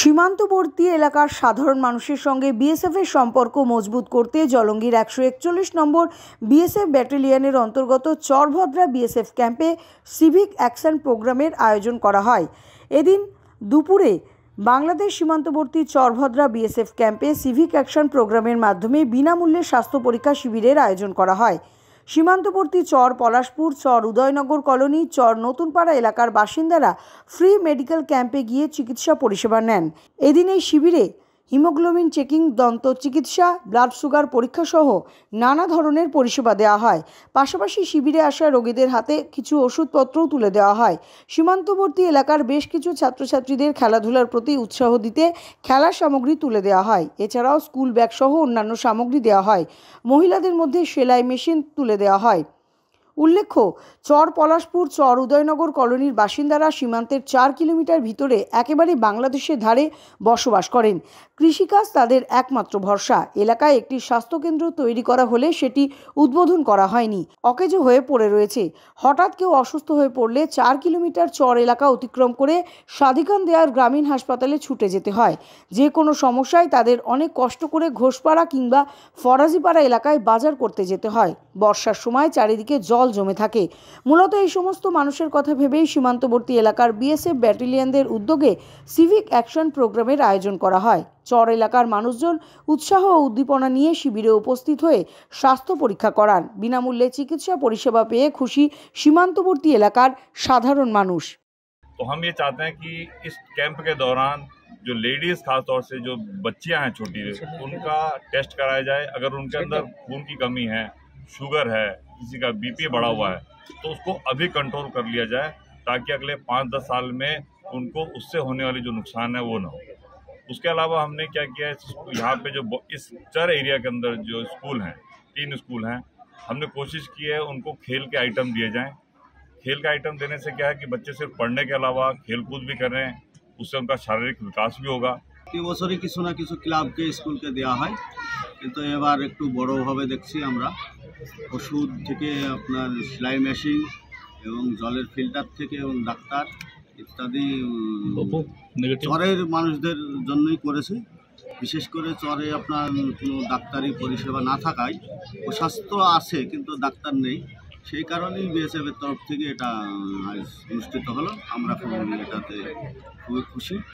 সীমান্তবর্তী এলাকার সাধারণ মানুষের সঙ্গে বিএসএফের সম্পর্ক মজবুত করতে জলঙ্গির একশো একচল্লিশ নম্বর বিএসএফ ব্যাটালিয়ানের অন্তর্গত চরভদ্রা বিএসএফ ক্যাম্পে সিভিক অ্যাকশন প্রোগ্রামের আয়োজন করা হয় এদিন দুপুরে বাংলাদেশ সীমান্তবর্তী চরভদ্রা বিএসএফ ক্যাম্পে সিভিক অ্যাকশন প্রোগ্রামের মাধ্যমে বিনামূল্যে স্বাস্থ্য পরীক্ষা শিবিরের আয়োজন করা হয় সীমান্তবর্তী চর পলাশপুর চর উদয়নগর কলোনি চর নতুনপাড়া এলাকার বাসিন্দারা ফ্রি মেডিকেল ক্যাম্পে গিয়ে চিকিৎসা পরিষেবা নেন এদিন এই শিবিরে হিমোগ্লোবিন চেকিং দন্ত চিকিৎসা ব্লাড সুগার পরীক্ষাসহ নানা ধরনের পরিষেবা দেওয়া হয় পাশাপাশি শিবিরে আসা রোগীদের হাতে কিছু ওষুধপত্রও তুলে দেওয়া হয় সীমান্তবর্তী এলাকার বেশ কিছু ছাত্রছাত্রীদের খেলাধুলার প্রতি উৎসাহ দিতে খেলার সামগ্রী তুলে দেওয়া হয় এছাড়াও স্কুল ব্যাগসহ অন্যান্য সামগ্রী দেওয়া হয় মহিলাদের মধ্যে সেলাই মেশিন তুলে দেওয়া হয় উল্লেখ্য চর পলাশপুর চর উদয়নগর কলোনির বাসিন্দারা সীমান্তের চার কিলোমিটার ভিতরে একেবারে বাংলাদেশের ধারে বসবাস করেন কৃষিকাজ তাদের একমাত্র ভরসা এলাকায় একটি স্বাস্থ্যকেন্দ্র তৈরি করা হলে সেটি উদ্বোধন করা হয়নি অকেজো হয়ে পড়ে রয়েছে হঠাৎ কেউ অসুস্থ হয়ে পড়লে চার কিলোমিটার চর এলাকা অতিক্রম করে স্বাধিকান দেয়ার গ্রামীণ হাসপাতালে ছুটে যেতে হয় যে কোনো সমস্যায় তাদের অনেক কষ্ট করে ঘোষপাড়া কিংবা ফরাজিপাড়া এলাকায় বাজার করতে যেতে হয় বর্ষার সময় চারিদিকে জল জল জমে থাকে মূলত এই সমস্ত মানুষের কথা ভেবেই সীমান্তবর্তী এলাকার বিএসএফ ব্যাটেলিয়ানদের উদ্যোগে সিভিক অ্যাকশন প্রোগ্রামের আয়োজন করা হয় চর এলাকার মানুষজন উৎসাহ ও উদ্দীপনা নিয়ে শিবিরে উপস্থিত হয়ে স্বাস্থ্য পরীক্ষা করান বিনামূল্যে চিকিৎসা পরিষেবা পেয়ে খুশি সীমান্তবর্তী এলাকার সাধারণ মানুষ तो हम ये चाहते हैं कि इस कैंप के दौरान जो लेडीज़ खासतौर से जो बच्चियां हैं छोटी उनका टेस्ट कराया जाए अगर उनके अंदर खून की कमी है शुगर है किसी का बीपी बढ़ा हुआ है तो उसको अभी कंट्रोल कर लिया जाए ताकि अगले पाँच दस साल में उनको उससे होने वाली जो नुकसान है वो ना हो उसके अलावा हमने क्या किया है यहाँ पे जो इस चर एरिया के अंदर जो स्कूल हैं तीन स्कूल हैं हमने कोशिश की है उनको खेल के आइटम दिए जाएं खेल का आइटम देने से क्या है कि बच्चे सिर्फ पढ़ने के अलावा खेल कूद भी कर रहे हैं उससे उनका शारीरिक विकास भी होगा कि वो सॉरी किसी ना किसी क्लब के स्कूल के दिया है কিন্তু এবার একটু বড়োভাবে দেখছি আমরা ওষুধ থেকে আপনার সেলাই মেশিন এবং জলের ফিল্টার থেকে এবং ডাক্তার ইত্যাদি চরের মানুষদের জন্যই করেছে বিশেষ করে চরে আপনার কোনো ডাক্তারি পরিষেবা না থাকায় স্বাস্থ্য আছে কিন্তু ডাক্তার নেই সেই কারণেই বিএসএফের তরফ থেকে এটা অনুষ্ঠিত হলো আমরা এটাতে খুবই খুশি